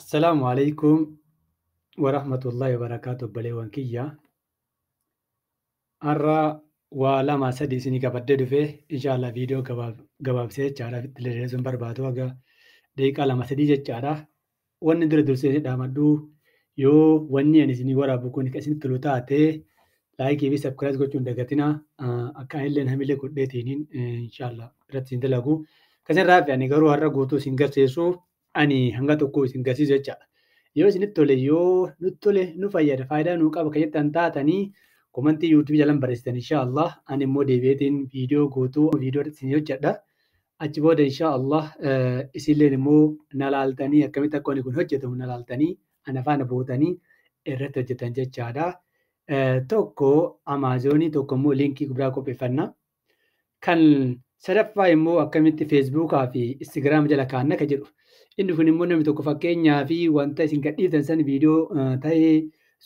Assalaamu alaykum warahmatullahi wabarakaatu obboleewwan kiyya. Har'a waa lama sadii isinii gabaddee dhufe inshaallah viidiyoo gabaabsee jechaadhaaf itti diriirsuun barbaadu deeqaa lama sadi jechaadha. Wanni dura dursee dhaamadhu yoo wanni ani isinii waraabu kun isin tulu taate laayikii fi sabkiraayis gochuun dagatina akka anillee namillee godheetiin inshaallah irratti isin dalagu. Kasin eh, raaffe ani garuu har'a guutuu isin garseessuuf ani hanga tokko isin gasiisu jechaadha. Yoo isin itti tole yoo nutti tole nu fayyada faayidaa nuu qaba kan jettan taatanii komantii yuutuubii jalan barreessitan inshaallah ani immoo deebi'eetiin viidiyoo guutuu viidiyoo isin hojjedha. Achi booda inshaallah isilleen immoo na laaltanii akkamitti akka kun hojjetamu na laaltanii ana faana bootanii irratti hojjetan jechaadha. Tokko Amaazoonii tokko immoo liinkii guddaa qopheeffannaa. Kan sadaffaa immoo akkamitti feesbuukaa fi instagiraama jala kaanna kan jedhu Inni kun immoo namni tokko fakkeenyaa fi wanta isin gadhiitan san viidiyoo eh, ta'ee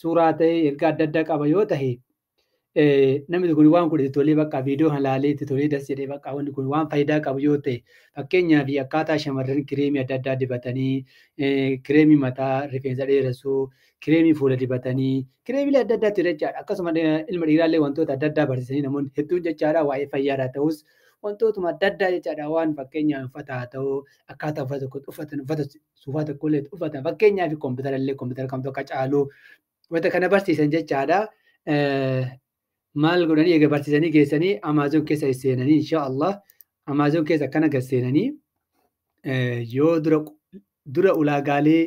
suuraa ta'ee ergaa adda addaa qaba yoo ta'e eh, namni kun waan godhate tolee bakka viidiyoo halaalee itti tolee das jedhee bakka kun waan faayidaa qabu yoo ta'e fakkeenyaa fi akkaataa shamarran kireemii adda addaa dibatanii eh, kireemii mataa rifeensa dheeressuu kireemii fuula dibatanii kireemiilee adda addaatti jechaadha akkasuma ilma dhiiraallee wantoota adda addaa barsiisanii namoonni hedduun jechaadha waa'ee fayyaadhaa ta'us. wantootuma adda addaa jechaadha waan fakkeenyaaf uffata haa ta'uu akkaataa uffata tokko uffatan uffata suufaa tokko uffatan fakkeenyaaf koompitara illee koompitara kamtu akka caaluu wanta kana barsiisan jechaadha. Maal godhanii egaa barsiisanii geessanii Amaazoon keessa seenanii inshaallah Amaazoon keessa akkana seenanii yoo dura ulaagaalee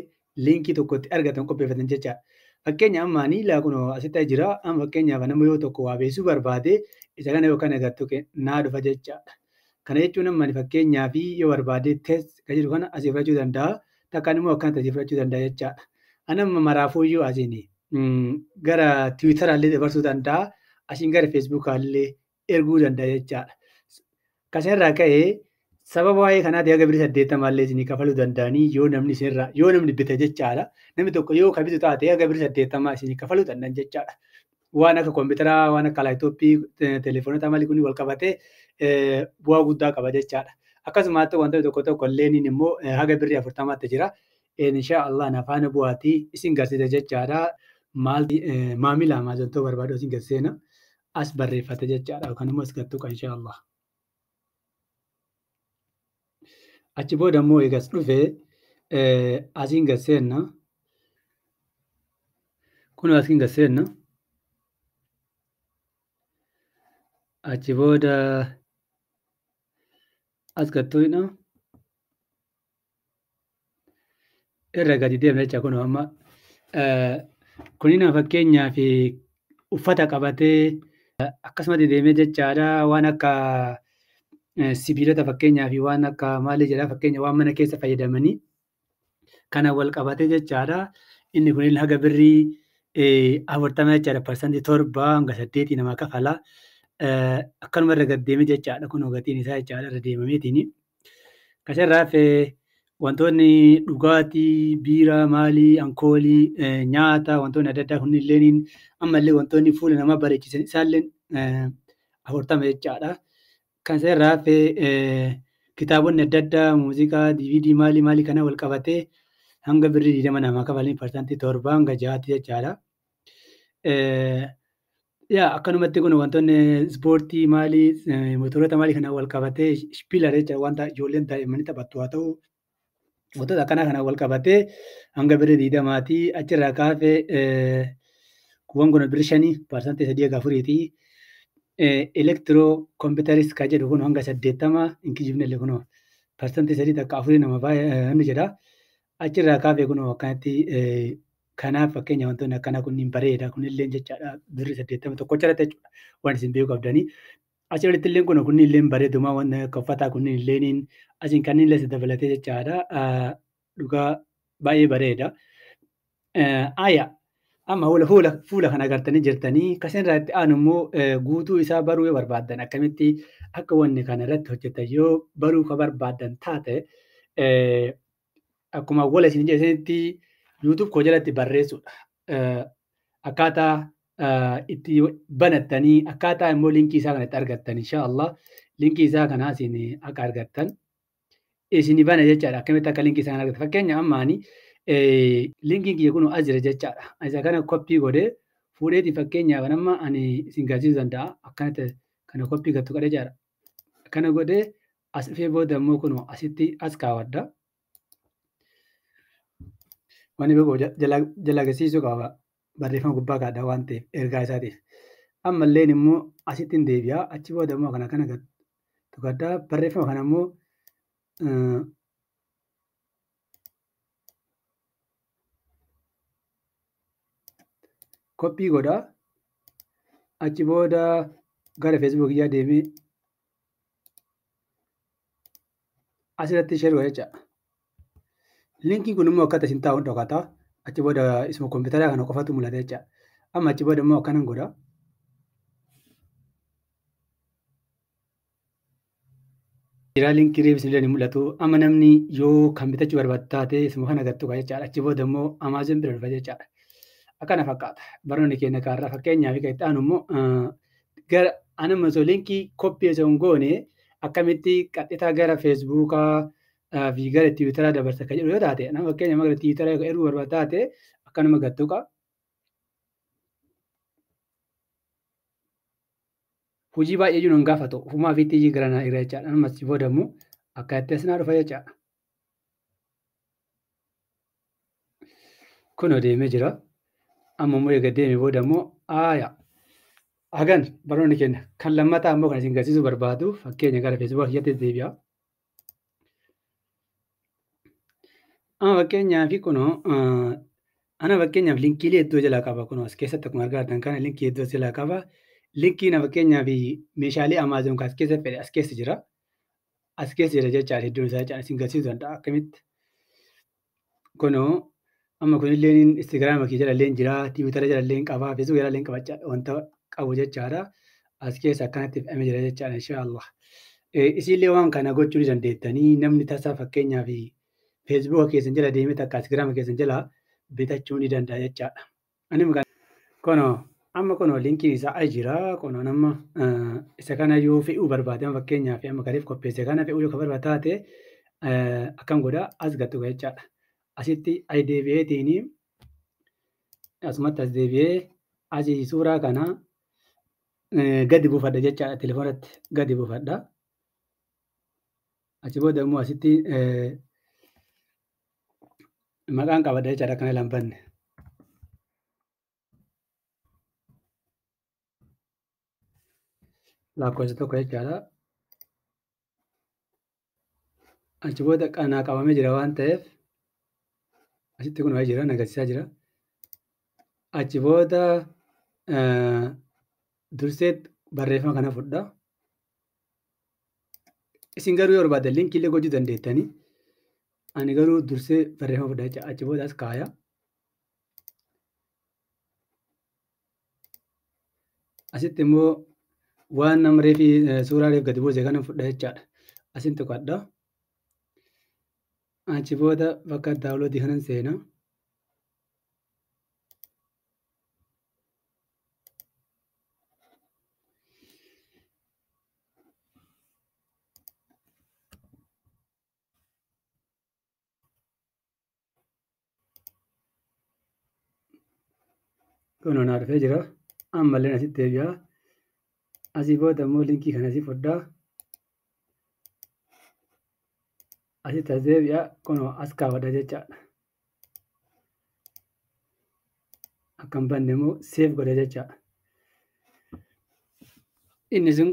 liinkii tokkotti argatan qopheeffatan jechaadha. Fakkeenyaaf kun kunoo asitti jira. Fakkeenyaaf nama yoo tokko waa beeksisuu barbaade isa kana yookaan agartu naa dhufa jecha. Kana jechuun amma fakkeenyaaf yoo barbaade test kan jedhu kana asii fudhachuu danda'a. Takkaan immoo akkaan asii fudhachuu danda'a jecha. Ani amma maraafuuyyuu asiin mm, gara tiwiitaraallee dabarsuu danda'a. Asiin gara feesbuukaallee erguu danda'a jecha. Kan irraa ka'ee Sababa waa'ee kanaati haga bira saddeettamallee isinii kafaluu danda'anii yoo namni isinirraa yoo namni bita jechaadha. Namni tokko yoo kabitu taate haga bira saddeettamaa isinii kafaluu danda'an jechaadha. Waan akka kompiitaraa, waan akka laayitooppii, teleefoonota amalii kun wal qabatee bu'aa guddaa qaba jechaadha. wantoota tokko immoo haga birrii afurtamaatti jira. Inshaa Allaan afaan bu'aatii isin garsiisa jechaadha. Maamila maamiltoo barbaadu isin garsiisena as barreeffate jechaadha yookaan immoo inshaa Allah. achi boodammoo egas eh, dhufee dhufe gad seenna. Kun asiin gad seenna. Achi booda as gad tuyna. Irra gadi deemna jecha kun amma. Eh, kunina fakkeenyaa fi uffata qabatee eh, akkasumatti deemee jechaadha waan akka Eh, sibiilota fakkeenyaa fi waan akka maali jedhaa fakkeenya waan mana keessa fayyadamanii kana wal qabate jechaadha. Inni kun haga birrii eh, afurtama jechaadha parsantii torba hanga saddeetii namaa kafalaa eh, akkanuma irra gaddeeme jechaadha kun gatiin isaa jechaadha irra deemameetiini. Kasarraaf wantoonni dhugaatii biiraa maalii ankoolii nyaata wantoonni adda addaa kunnillee ammallee wantoonni fuula namaa bareechisan isaallee afurtama jechaadha. Kan isa irraa hafe eh, kitaabonni adda addaa muuziqaa, diiviidii maalii maalii kana wal qabatee hanga birrii digdama lama kafalanii parsantii torba hanga ja'aatti jechaadha. Eh, Yaa akkanumatti kun wantoonni ispoortii maalii, eh, motoroota maalii kana wal qabatee ishpiilari jechuudha wanta ijoolleen haa wantoota akkanaa kana wal qabatee hanga birrii digdamaati. Achirraa kaafee kun birrii shanii parsantii sadii hanga Eh, elektiroo koompitaris kan jedhu kun hanga saddeettamaa inkijibnelle kunoo parsantii sadii takka afurii nama baay'ee eh, jedha. Achirraa kafe kunoo akkanatti kanaaf fakkeenya wantoonni akkanaa kunniin bareeda kunillee jechaadha birri saddeettama tokko charate waan isin beeku qabdanii. Asii olitti illee kun kunillee bareedumaa waan akka uffataa kunillee asiin kanneen lasa dabalatee jechaadha. Dhugaa baay'ee bareeda. Amma fuula kana agartanii jirtanii akkasii irratti aanummoo guutuu isaa baruu barbaadan akkamitti akka wanni kana irratti hojjetan yoo baruu ka barbaadan taate akkuma wala isin jedhanitti yuutuub koo jalatti barreessudha. Akkaataa itti banattanii akkaataa immoo linkii isaa kanatti argattan inshaallah linkii isaa kana isin akka argattan isin bana jechaadha akkamitti akka linkii isaa kana argattan fakkeenya ammaanii. liinkiin kiyya kunuu as jira jechaadha. Isa kana koppii godhee fuudheeti fakkeenyaaf amma ani isin gaasiisuu danda'a akkanatti kana koppii gattu qaba jechaadha. Kana godhee as dhufee booda immoo kunuu asitti as kaawwadha. Wanni beeku jalagasiisuu qaba barreeffama gubbaa kaadha waan ta'eef ergaa isaatiif. Ammalleen immoo asitti hin deebi'a achi booda immoo kana kana gadda barreeffama kana immoo. Eh, koppii godhaa achi booda gara feesbuukii adeemee asirratti sheer godha jecha. Linkiin kun immoo akkata isin taa'u hin Achi booda isuma kompiitara kana qofatu mul'ata jecha. Amma achi booda immoo akkanan godha. Jiraa linkii reebisilee ni mul'atu. ama namni yoo kan bitachuu barbaadu taate isuma kana agartu jechaadha. Achi booda immoo amaazin bira dhufa jechaadha. Akkana fakkaata. Barnoonni keenya kaarraa fakkeenyaaf kan itti immoo gara anammasoo linkii koppii isa hin goone akkamitti qaxxitaa gara feesbuukaa fi gara tiwiitaraa dabarsa kan jedhu yoo taate fakkeenyaaf gara tiwiitaraa erguu barbaada taate akkanuma gattuqa. Hojii baay'ee jiru hin gaafatu. Ofumaa fi xiyyi gara naa irra jechaadha. Ammas boodamu akka itti as naa dhufa jechaadha. Kun odeemee jira. ammoo egaa deemee booda immoo aaya agan baroonni kenna kan lammataa immoo kan isin garsiisu barbaadu fakkeenya gara feesbuukaa keessatti deebi'a. ana fakkeenyaaf linkii hedduu jalaa qaba as keessatti akkuma argaa kana jalaa qaba. fakkeenyaa fi meeshaalee amaazon as as keessa jira. jechaa hedduun isaa isin garsiisuu danda'a akkamitti amma kunilleen Instagiraama kee jalallee jiraa Tiwiitara jalallee qabaa, Feesbuuk jalallee qabachaa wanta qabu jechaadha. As keessa akkanatti fidhamee jira jechaadha inshaallah. E, Isiillee waan kana gochuu ni dandeettanii namni tasaa fakkeenyaaf Feesbuuka keessan jala deemee takka Instagiraama keessan jala bitachuu ni danda'a jechaadha. Kono amma kono linkiin isaa jiraa Kono nama e, isa kana yoo fe'uu barbaade fakkeenyaaf amma kaleef qopheesse kana fe'uu yoo barbaade taate e, akkam godhaa as gattu jechaadha. asitti as deebi'eetiin asumatti as deebi'ee asii suuraa kana eh, gadi buufadha jechaadha telefoonatti gadi buufadha. Achi booda immoo asitti eh, maqaan qabadha jechaadha kana lambanne. lakkoofsa tokko jechaadha. Achi booda qanaa qabamee jira waan ta'eef asitti kun waa'ee jiran agarsiisaa jira. Achi booda eh, durseet barreeffama kana fudhaa. Isin garuu yoo barbaadde linkii illee gochuu dandeettanii. Ani garuu dursee barreeffama fudhaa jecha achi boodaas kaaya. Asitti immoo waan namaree fi eh, suuraalee gadi buuse kana fudhaa jechaadha. tokko qo'adhaa. anchi booda bakka addaa kanan seenaa. Kun onaa dhufee jira. Ammallee asitti deebi'a. Asii booda immoo linkii kana asi foddaa. asitti as deebi'aa kunoo as kaawwadha jecha. Akka hin banne immoo seef godha jecha. Inni sun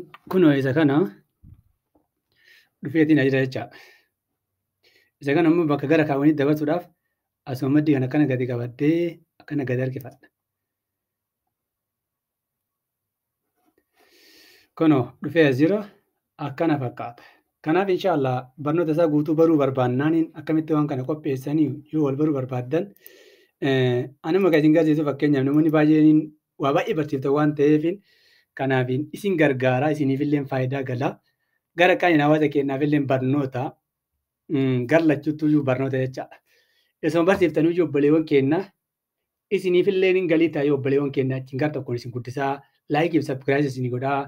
isa kana dhufeetiin jira jecha. Isa kana immoo bakka gara kaawwanii dabarsuudhaaf asuma maddii kan akkana gadi qabaddee akkana gadi harkifadha. Kunoo dhufee as jiru akkana fakkaata. Kanaaf inshaallah barnoota isaa guutuu baruu barbaannaaniin akkamitti waan kana qopheessanii yoo wal baruu barbaaddan eh, ani magaa isin gaazexuu fakkeenyaaf namoonni baay'een waa baay'ee barsiiftan waan ta'eefiin kanaaf isin gargaaraa isiniifillee faayidaa galaa gara qaaniin hawaasa kennaafillee barnoota mm, gallachuutu iyyuu barnoota jechaadha. Isuma barsiiftan iyyuu obboleewwan kennaa isiniifillee galii taa'ee obboleewwan kennaa achiin gara tokkoon isin guddisaa godhaa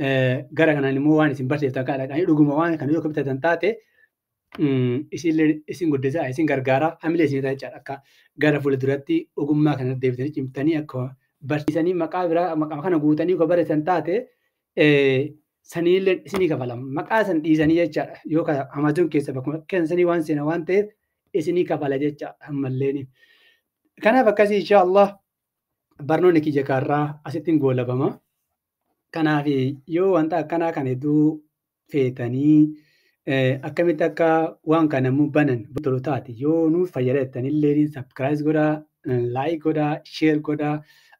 Eh, gara kanaan immoo waan isin barteessaa kaadha. Dhuguma waan kana yoo bitatan taate isin guddisaa, isin gargaaraa, hamilee isin tajaajila akka gara fuulduratti ogummaa kanatti deebitanii cimtanii barsiisanii maqaa biraa kana guutanii akka baratan taate saniillee isinii kafalama. Maqaa san dhiisanii jechaadha. Yoo Amaazon keessa waan kafala jechaadha Kanaaf akkasii inshaa Allah barnoonni kiyya kaarraa asittiin goolabama. Kanaaf yoo wanta akkanaa kana hedduu feetanii eh, akkamitti akka waan kana immoo banan tolu taate yoo nuuf fayyadattan illee sabskiraayis godhaa, laayik godhaa, sheer godhaa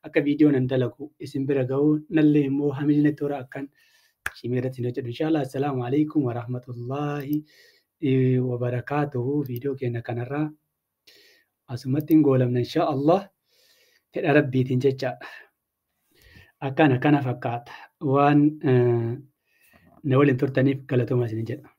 akka viidiyoon hin dalagu isin bira ga'u. nallee immoo hamilni toora akkan shimii irratti hin hojjedhu. Inshaallah assalaamu alaikum wa rahmatullaahi eh, wa barakaatuhu viidiyoo keenya kanarraa asumatti hin goolamne inshaallah fedha rabbiitiin jechaadha. akkana kana fakkaata waan eh, na waliin turtaniif galatooma isin jedha.